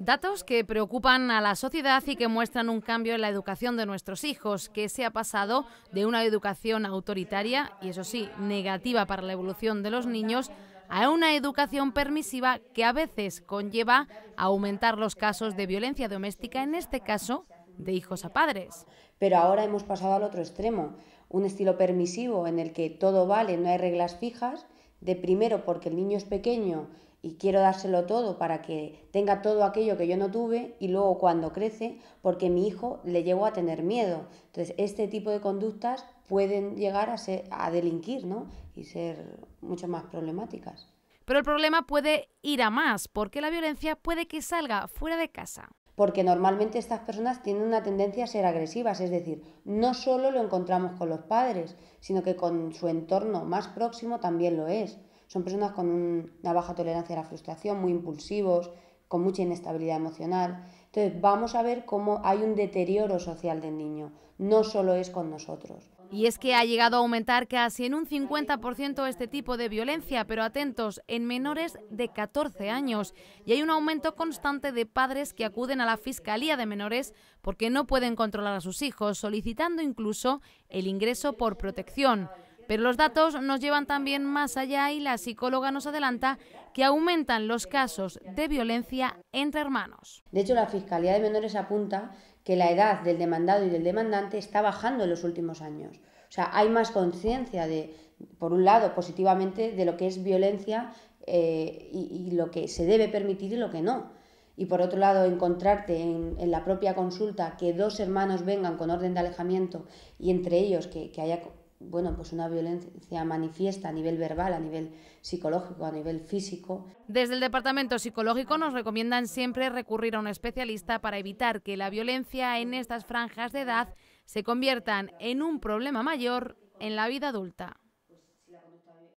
Datos que preocupan a la sociedad y que muestran un cambio en la educación de nuestros hijos, que se ha pasado de una educación autoritaria, y eso sí, negativa para la evolución de los niños, a una educación permisiva que a veces conlleva aumentar los casos de violencia doméstica, en este caso de hijos a padres. Pero ahora hemos pasado al otro extremo, un estilo permisivo en el que todo vale, no hay reglas fijas, de primero porque el niño es pequeño y quiero dárselo todo para que tenga todo aquello que yo no tuve y luego cuando crece, porque mi hijo le llegó a tener miedo. Entonces, este tipo de conductas pueden llegar a, ser, a delinquir y ser mucho más problemáticas. Pero el problema puede ir a más, porque la violencia puede que salga fuera de casa porque normalmente estas personas tienen una tendencia a ser agresivas, es decir, no solo lo encontramos con los padres, sino que con su entorno más próximo también lo es. Son personas con una baja tolerancia a la frustración, muy impulsivos, con mucha inestabilidad emocional. Entonces, vamos a ver cómo hay un deterioro social del niño, no solo es con nosotros. Y es que ha llegado a aumentar casi en un 50% este tipo de violencia, pero atentos, en menores de 14 años. Y hay un aumento constante de padres que acuden a la Fiscalía de Menores porque no pueden controlar a sus hijos, solicitando incluso el ingreso por protección. Pero los datos nos llevan también más allá y la psicóloga nos adelanta que aumentan los casos de violencia entre hermanos. De hecho, la Fiscalía de Menores apunta que la edad del demandado y del demandante está bajando en los últimos años. O sea, hay más conciencia de, por un lado, positivamente, de lo que es violencia eh, y, lo que se debe permitir y lo que no. Y por otro lado, encontrarte en, la propia consulta que dos hermanos vengan con orden de alejamiento y entre ellos que haya bueno, pues una violencia manifiesta a nivel verbal, a nivel psicológico, a nivel físico. Desde el Departamento Psicológico nos recomiendan siempre recurrir a un especialista para evitar que la violencia en estas franjas de edad se conviertan en un problema mayor en la vida adulta.